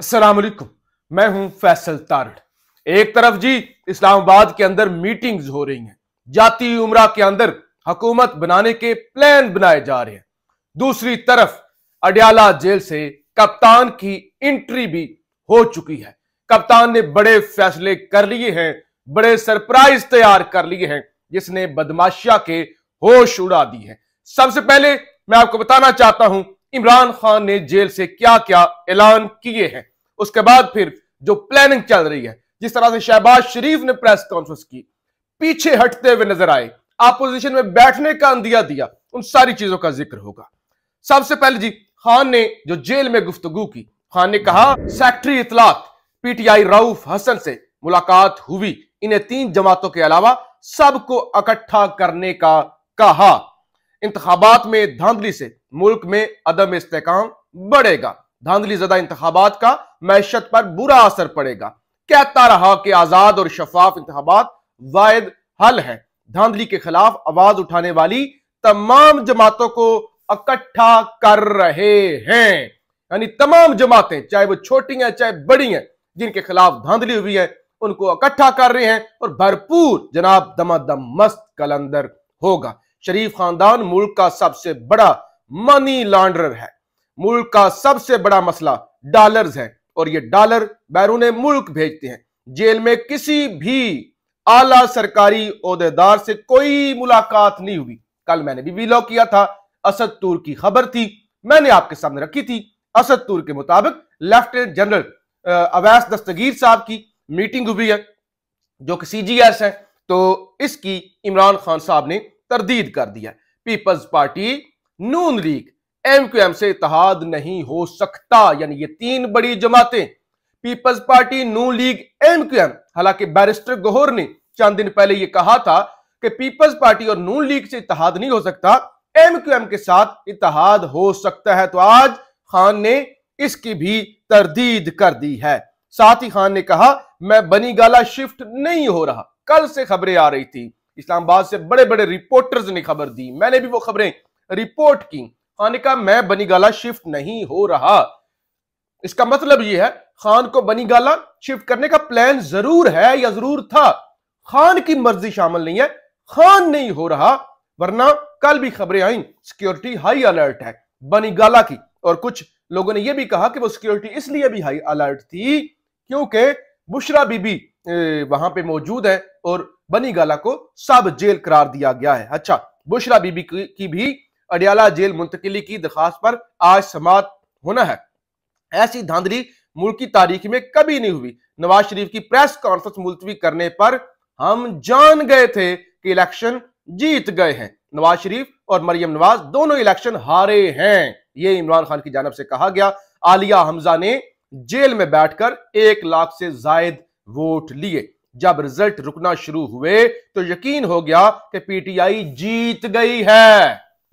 असलकुम मैं हूं फैसल तारड़ एक तरफ जी इस्लामाबाद के अंदर मीटिंग्स हो रही हैं जाति उमरा के अंदर हुकूमत बनाने के प्लान बनाए जा रहे हैं दूसरी तरफ अडियाला जेल से कप्तान की एंट्री भी हो चुकी है कप्तान ने बड़े फैसले कर लिए हैं बड़े सरप्राइज तैयार कर लिए हैं जिसने बदमाशिया के होश उड़ा दी है सबसे पहले मैं आपको बताना चाहता हूं इमरान खान ने जेल से क्या क्या ऐलान किए हैं उसके बाद फिर जो प्लानिंग चल रही है जिस तरह से शहबाज शरीफ ने प्रेस कॉन्फ्रेंस की पीछे हटते हुए नजर आए अपोजिशन में बैठने का अंदिया दिया उन सारी चीजों का जिक्र होगा सबसे पहले जी खान ने जो जेल में गुफ्तगु की खान ने कहा सेक्रेटरी इतलात पीटीआई राउफ हसन से मुलाकात हुई इन्हें तीन जमातों के अलावा सबको इकट्ठा करने का कहा इंतबात में धांधली से मुल्क में अदम इस्तेकाम बढ़ेगा धांधली जदा इंतबात का मैशत पर बुरा असर पड़ेगा कहता रहा कि आजाद और शफाफ इंतबात वायद हल है धांधली के खिलाफ आवाज उठाने वाली तमाम जमातों को इकट्ठा कर रहे हैं यानी तमाम जमातें चाहे वो छोटी हैं चाहे बड़ी हैं जिनके खिलाफ धांधली हुई है उनको इकट्ठा कर रहे हैं और भरपूर जनाब दमादम मस्त कलंदर होगा शरीफ खानदान मुल्क का सबसे बड़ा मनी लॉन्ड्रर है मुल्क का सबसे बड़ा मसला डॉलर्स है और ये डॉलर बैरून मुल्क भेजते हैं जेल में किसी भी आला सरकारी अहदेदार से कोई मुलाकात नहीं हुई कल मैंने भी वीलॉ किया था असद तूर की खबर थी मैंने आपके सामने रखी थी असद तूर के मुताबिक लेफ्टिनेंट जनरल अवैस दस्तगीर साहब की मीटिंग हुई है जो कि सीजीएस है तो इसकी इमरान खान साहब ने तरदीद कर दिया people's party Noon league M M से इतिहाद नहीं हो सकता यानी ये तीन बड़ी जमातें people's party Noon league M Q M हालांकि बैरिस्टर गोहर ने चंद दिन पहले यह कहा था कि पीपल्स पार्टी और नू लीग से इतिहाद नहीं हो सकता एम क्यू एम के साथ इतिहाद हो सकता है तो आज खान ने इसकी भी तरदीद कर दी है साथ ही खान ने कहा मैं बनी गाला शिफ्ट नहीं हो रहा कल से खबरें आ रही थी इस्लामाबाद से बड़े बड़े रिपोर्टर्स ने खबर दी मैंने भी वो खबरें रिपोर्ट की खान ने कहा मैं बनीगाला शिफ्ट नहीं हो रहा इसका मतलब यह है खान को बनीगाला शिफ्ट करने का प्लान जरूर है या जरूर था खान की मर्जी शामिल नहीं है खान नहीं हो रहा वरना कल भी खबरें आई सिक्योरिटी हाई अलर्ट है बनीगाला की और कुछ लोगों ने यह भी कहा कि वो सिक्योरिटी इसलिए भी हाई अलर्ट थी क्योंकि बुशरा बीबी वहां पे मौजूद है और बनीगाला को सब जेल करार दिया गया है अच्छा बुशरा बीबी की भी अडियाला जेल मुंतकली की दरखास्त पर आज समाप्त होना है ऐसी धांधली मुल्क की तारीख में कभी नहीं हुई नवाज शरीफ की प्रेस कॉन्फ्रेंस मुलतवी करने पर हम जान गए थे कि इलेक्शन जीत गए हैं नवाज शरीफ और मरियम नवाज दोनों इलेक्शन हारे हैं ये इमरान खान की जानब से कहा गया आलिया हमजा ने जेल में बैठकर एक लाख से जायद वोट लिए जब रिजल्ट रुकना शुरू हुए तो यकीन हो गया कि पीटीआई जीत गई है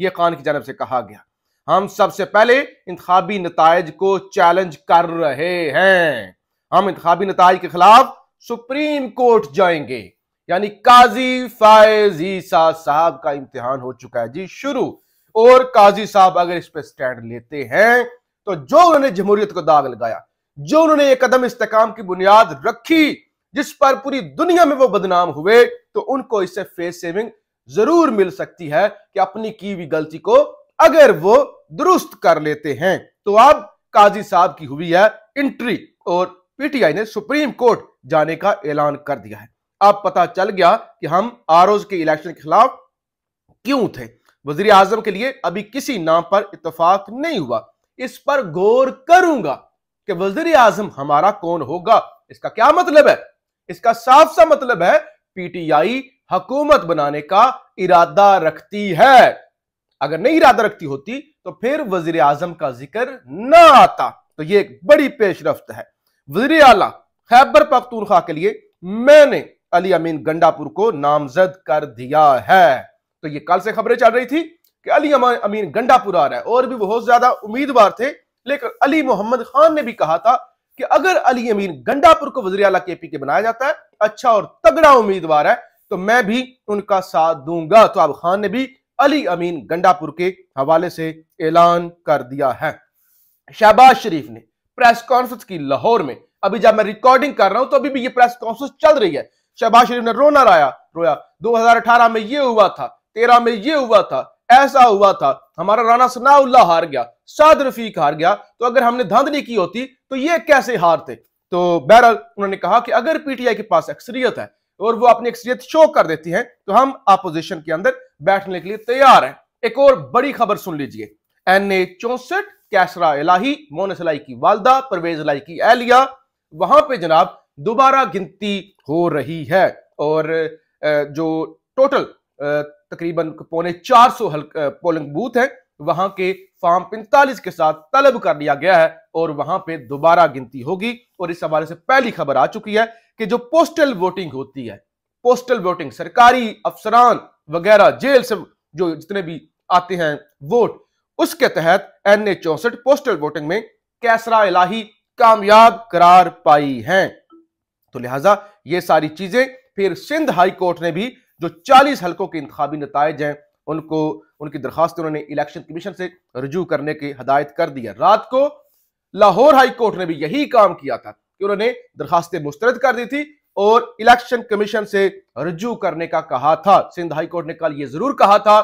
यह खान की जानब से कहा गया हम सबसे पहले इंतबी नतज को चैलेंज कर रहे हैं हम इंतबी नतज के खिलाफ सुप्रीम कोर्ट जाएंगे यानी काजी फायज ईसा साहब का इम्तिहान हो चुका है जी शुरू और काजी साहब अगर इस पर स्टैंड लेते हैं तो जो उन्होंने जमहूरियत को दाग लगाया जो उन्होंने ये कदम इस्तेकाम की बुनियाद रखी जिस पर पूरी दुनिया में वो बदनाम हुए तो उनको इससे फेस सेविंग जरूर मिल सकती है कि अपनी की हुई गलती को अगर वो दुरुस्त कर लेते हैं तो अब काजी साहब की हुई है इंट्री और पीटीआई ने सुप्रीम कोर्ट जाने का ऐलान कर दिया है अब पता चल गया कि हम आरोज के इलेक्शन के खिलाफ क्यों थे वजीर आजम के लिए अभी किसी नाम पर इतफाक नहीं हुआ इस पर गौर करूंगा कि वजीर आजम हमारा कौन होगा इसका क्या मतलब है इसका साफ सा मतलब है पीटीआई हकूमत बनाने का इरादा रखती है अगर नहीं इरादा रखती होती तो फिर वजीर आजम का जिक्र ना आता तो यह एक बड़ी पेशरफ्त है वजीर आला खैबर पख्तूरखा के लिए मैंने अली अमीन गंडापुर को नामजद कर दिया है तो ये कल से खबरें चल रही थी कि अली अमीन गंडापुर आ रहा है और भी बहुत ज्यादा उम्मीदवार थे लेकिन अली मोहम्मद खान ने भी कहा था कि अगर अली अमीन गंडापुर को वजी अला के पी के बनाया जाता है अच्छा और तगड़ा उम्मीदवार है तो मैं भी उनका साथ दूंगा तो अब खान ने भी अली अमीन गंडापुर के हवाले से ऐलान कर दिया है शहबाज शरीफ ने प्रेस कॉन्फ्रेंस की लाहौर में अभी जब मैं रिकॉर्डिंग कर रहा हूं तो अभी भी ये प्रेस कॉन्फ्रेंस चल रही है शहबाज शरीफ ने रोना राया रोया 2018 में ये हुआ था तेरह में ये हुआ था ऐसा हुआ था हमारा राना सनाउल्ला हार गया साद रफीक हार गया तो अगर हमने धांधली की होती तो ये कैसे हारते तो बहरहाल उन्होंने कहा कि अगर पीटीआई के पास अक्सरियत है और वो अपनी अक्सरियत शो कर देती है तो हम अपोजिशन के अंदर बैठने के लिए तैयार हैं एक और बड़ी खबर सुन लीजिए एन ए चौसठ कैसरा इलाही मोनस सलाई की वालदा परवेज इलाई की एहलिया वहां पे जनाब दोबारा गिनती हो रही है और जो टोटल तकरीबन पौने चार सौ पोलिंग बूथ हैं वहां के फार्म पैंतालीस के साथ तलब कर लिया गया है और वहां पे दोबारा गिनती होगी और इस हवाले से पहली खबर आ चुकी है कि जो पोस्टल वोटिंग होती है पोस्टल वोटिंग सरकारी अफसरान वगैरह जेल से जो जितने भी आते हैं वोट उसके तहत एन ए चौसठ पोस्टल वोटिंग में कैसरा इलाही कामयाब करार पाई है तो लिहाजा ये सारी चीजें फिर सिंध हाईकोर्ट ने भी जो 40 हलकों के इंतजामी नतज हैं उनको उनकी दरखास्त उन्होंने इलेक्शन कमीशन से रजू करने की हदायत कर दी है रात को लाहौर हाई कोर्ट ने भी यही काम किया था कि उन्होंने दरखास्तें मुस्तरद कर दी थी और इलेक्शन कमीशन से रजू करने का कहा था सिंध हाई कोर्ट ने कल यह जरूर कहा था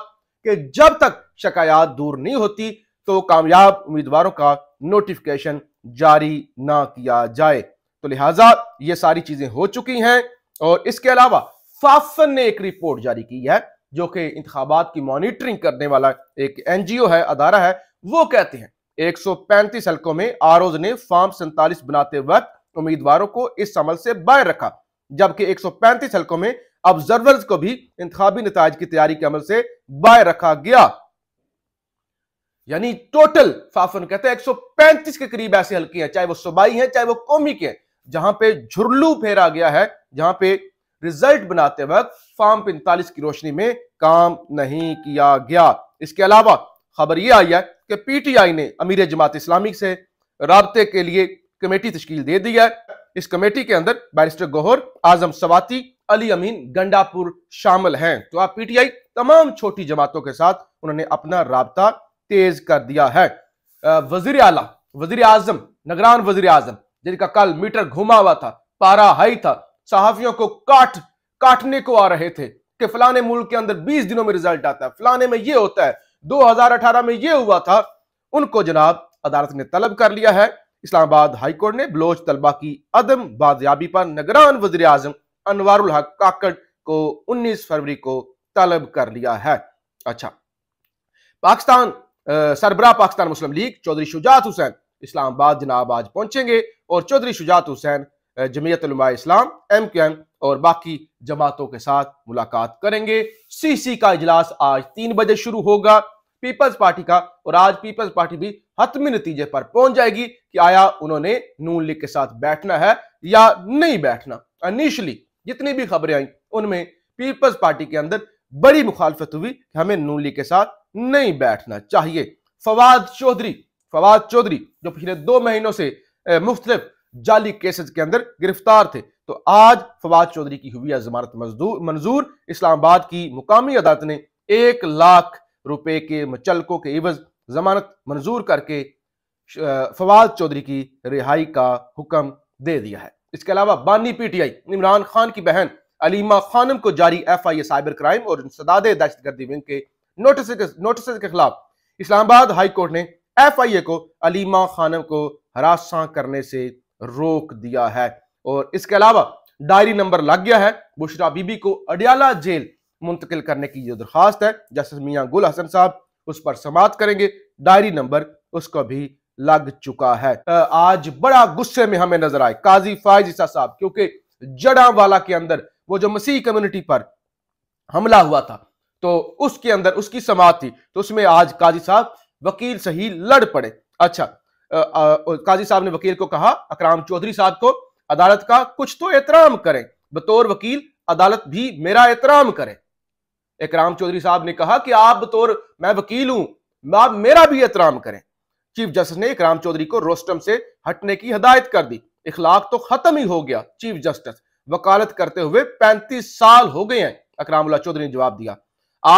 कि जब तक शिकायत दूर नहीं होती तो कामयाब उम्मीदवारों का नोटिफिकेशन जारी ना किया जाए तो लिहाजा ये सारी चीजें हो चुकी हैं और इसके अलावा फाफन ने एक रिपोर्ट जारी की है जो कि इंतबात की मॉनिटरिंग करने वाला एक एन जी ओ है अदारा है वो कहते हैं एक सौ पैंतीस हल्कों में आर ओज ने फॉर्म सैंतालीस बनाते वक्त उम्मीदवारों को इस अमल से बाहर रखा जबकि एक सौ पैंतीस हल्कों में ऑब्जर्वर्स को भी इंतबी नतज की तैयारी के अमल से बाहर रखा गया यानी टोटल फाफन कहते हैं पैंतीस के करीब ऐसे हल्के हैं चाहे वो सूबाई हैं चाहे वो कौमी के हैं जहां पे झुरलू फेरा गया है जहां पे रिजल्ट बनाते वक्त फार्म पैंतालीस की रोशनी में काम नहीं किया गया इसके अलावा खबर यह आई है कि पीटीआई ने अमीर जमात इस्लामी से रबते के लिए कमेटी तश्कील दे दी है इस कमेटी के अंदर बैरिस्टर गोहर आजम सवाती अली अमीन गंडापुर शामिल हैं तो आप पीटीआई तमाम छोटी जमातों के साथ उन्होंने अपना रबता तेज कर दिया है वजीर आला वजीर आजम नगरान वजीर आजम जिनका कल मीटर घुमा हुआ था पारा हाई था सहाफियों को काट काटने को आ रहे थे कि फलाने मुल्क के अंदर 20 दिनों में रिजल्ट आता है फलाने में ये होता है 2018 में ये हुआ था उनको जनाब अदालत ने तलब कर लिया है इस्लामाबाद हाईकोर्ट ने बलोच तलबा की अदम बाजियाबी पर नगरान वजी अजम अनवर हक काकड़ को उन्नीस फरवरी को तलब कर लिया है अच्छा पाकिस्तान सरबरा पाकिस्तान मुस्लिम लीग चौधरी शुजात हुसैन इस्लामाबाद जनाब आज पहुंचेंगे और चौधरी शुजात हुसैन जमीयत इस्लाम एम एम और बाकी जमातों के साथ मुलाकात करेंगे सीसी का इजलास आज तीन बजे शुरू होगा पीपल्स पार्टी का और आज पीपल्स पार्टी भी हतमी नतीजे पर पहुंच जाएगी कि आया उन्होंने नून लीग के साथ बैठना है या नहीं बैठना अनिशली जितनी भी खबरें आई उनमें पीपल्स पार्टी के अंदर बड़ी मुखालफत हुई कि हमें नून लीग के साथ नहीं बैठना चाहिए फवाद चौधरी फवाद चौधरी जो पिछले दो महीनों से मुख्तलिफ जाली केसेस के अंदर गिरफ्तार थे तो आज फवाद चौधरी की हुई जमानत मंजूर इस्लामाबाद की मुकामी अदालत ने एक लाख रुपए के मचलकों के इवज जमानत मंजूर करके फवाद चौधरी की रिहाई का हुक्म दे दिया है इसके अलावा बानी पीटीआई इमरान खान की बहन अलीमा खानम को जारी F I A cyber crime और दहशत दहशतगर्दी विंग के नोटिस नोटिस के खिलाफ इस्लामाबाद हाईकोर्ट ने एफ आई ए को अलीमा खानम को हरासा करने से रोक दिया है और इसके अलावा डायरी नंबर लग गया है बुशरा बीबी को अडियाला जेल मुंतकिल करने की जो दरखास्त है जस्टिस मियाँ गुल हसन साहब उस पर समाप्त करेंगे डायरी नंबर उसको भी लग चुका है आज बड़ा गुस्से में हमें नजर आए काजी फायज ईसा साहब क्योंकि जड़ा वाला के अंदर वो जो मसीह कम्युनिटी पर हमला हुआ था तो उसके अंदर उसकी समाप्त थी तो उसमें आज काजी साहब वकील सही लड़ पड़े अच्छा काजी साहब ने वकील को कहा अकराम चौधरी साहब को अदालत का कुछ तो एहतराम करें बतौर वकील अदालत भी मेरा एहतराम करें इकराम चौधरी साहब ने कहा कि आप बतौर मैं वकील हूं आप मेरा भी एहतराम करें चीफ जस्टिस ने इकराम चौधरी को रोस्टम से हटने की हदायत कर दी इखलाक तो खत्म ही हो गया चीफ जस्टिस वकालत करते हुए पैंतीस साल हो गए हैं अकरामुल्ला चौधरी ने जवाब दिया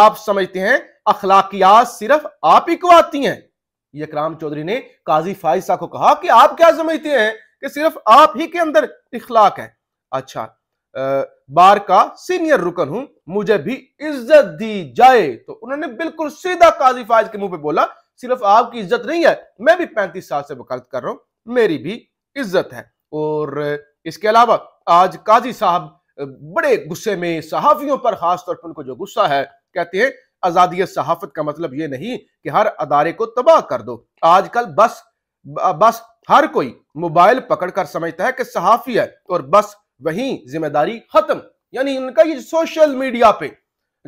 आप समझते हैं अखलाकियात सिर्फ आप ही को आती हैं यकराम चौधरी ने काजी फाइज शाह को कहा कि आप क्या समझते हैं कि सिर्फ आप ही के अंदर इखलाक है अच्छा आ, बार का सीनियर रुकन हूं मुझे भी इज्जत दी जाए तो उन्होंने बिल्कुल सीधा काजी फाइज के मुंह पे बोला सिर्फ आपकी इज्जत नहीं है मैं भी पैंतीस साल से वकालत कर रहा हूं मेरी भी इज्जत है और इसके अलावा आज काजी साहब बड़े गुस्से में सहाफियों पर खासतौर पर उनको जो गुस्सा है कहते हैं आज़ादी सहाफत का मतलब यह नहीं कि हर अदारे को तबाह कर दो आजकल बस बस हर कोई मोबाइल पकड़कर समझता है कि सहाफ़ी है और बस वही जिम्मेदारी खत्म यानी उनका ये सोशल मीडिया पे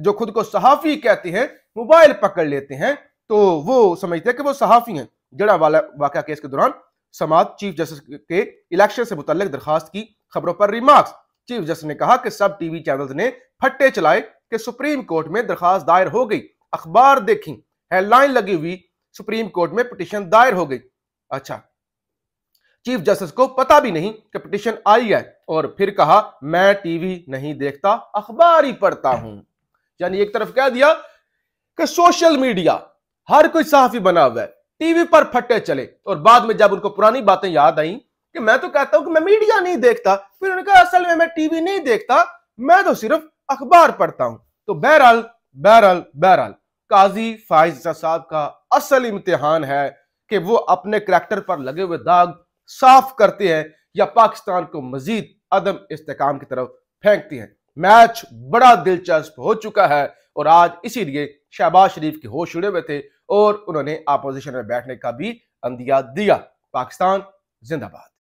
जो खुद को सहाफ़ी कहते हैं मोबाइल पकड़ लेते हैं तो वो समझते हैं कि वो सहाफ़ी हैं जड़ा वाला वाक्य केस के दौरान समाज चीफ जस्टिस के इलेक्शन से मुतल दरखास्त की खबरों पर रिमार्क्स चीफ जस्टिस ने कहा कि सब टीवी चैनल्स ने फट्टे चलाए कि सुप्रीम कोर्ट में दरखास्त दायर हो गई अखबार देखी हेडलाइन लगी हुई सुप्रीम कोर्ट में पिटिशन दायर हो गई अच्छा चीफ जस्टिस को पता भी नहीं कि पिटिशन आई है और फिर कहा मैं टीवी नहीं देखता अखबार ही पढ़ता हूं यानी एक तरफ कह दिया कि सोशल मीडिया हर कोई साफी बना हुआ है टीवी पर फटे चले और बाद में जब उनको पुरानी बातें याद आई कि मैं तो कहता हूं कि मैं मीडिया नहीं देखता फिर उन्होंने कहा असल में मैं टीवी नहीं देखता मैं तो सिर्फ अखबार पढ़ता हूं तो बहरहाल बहरहाल बहरहाल काजी फायजा साहब का असल इम्तिहान है कि वो अपने करैक्टर पर लगे हुए दाग साफ करते हैं या पाकिस्तान को मजीद अदम इस्तेकाम की तरफ फेंकती है मैच बड़ा दिलचस्प हो चुका है और आज इसीलिए शहबाज शरीफ के होश उड़े हुए थे और उन्होंने अपोजिशन में बैठने का भी अंदिया दिया पाकिस्तान जिंदाबाद